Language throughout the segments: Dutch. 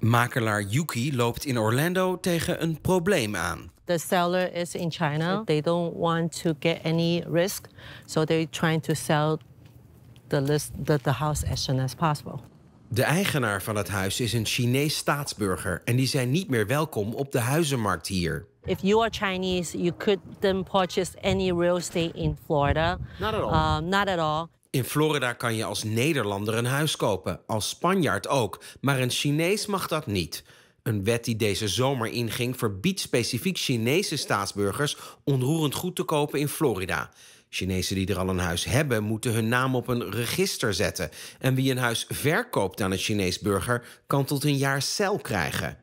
Makelaar Yuki loopt in Orlando tegen een probleem aan. The seller is in China. They don't want to get any risk, so they're trying to sell the list the, the house as soon as possible. De eigenaar van het huis is een Chinees staatsburger en die zijn niet meer welkom op de huizenmarkt hier. If you are Chinese, you couldn't purchase any real estate in Florida. Not at all. Uh, not at all. In Florida kan je als Nederlander een huis kopen, als Spanjaard ook, maar een Chinees mag dat niet. Een wet die deze zomer inging verbiedt specifiek Chinese staatsburgers onroerend goed te kopen in Florida. Chinezen die er al een huis hebben, moeten hun naam op een register zetten. En wie een huis verkoopt aan een Chinees burger, kan tot een jaar cel krijgen.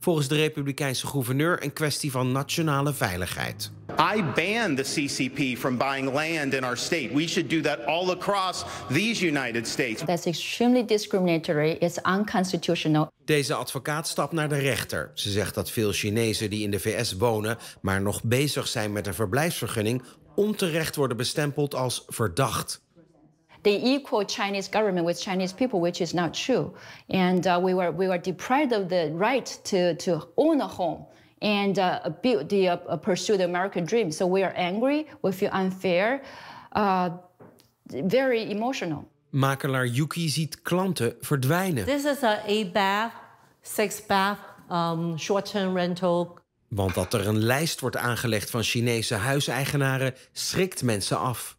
Volgens de Republikeinse gouverneur een kwestie van nationale veiligheid. I banned the CCP from buying land in our state. We should do that all across these United States. That's extremely discriminatory. It's unconstitutional. Deze advocaat stapt naar de rechter. Ze zegt dat veel Chinezen die in de VS wonen, maar nog bezig zijn met een verblijfsvergunning, onterecht worden bestempeld als verdacht. they equal Chinese government with Chinese people, which is not true. And uh, we, were, we were deprived of the right to, to own a home and uh, build the uh, pursue the American dream. So we are angry, we feel unfair, uh, very emotional. Makelaar Yuki ziet klanten verdwijnen. This is a eight bath, six bath, um, short-term rental. Want dat er een lijst wordt aangelegd van Chinese huiseigenaren schrikt mensen af.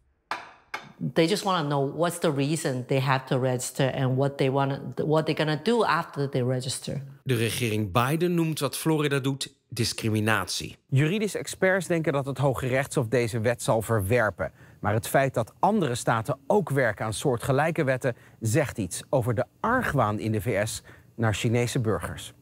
They just want to know what's the reason they have to register and what they want what they're gonna do after they register. De regering Biden noemt wat Florida doet discriminatie. Juridische experts denken dat het Hoge Rechtshof deze wet zal verwerpen. Maar het feit dat andere staten ook werken aan soortgelijke wetten zegt iets over de argwaan in de VS naar Chinese burgers.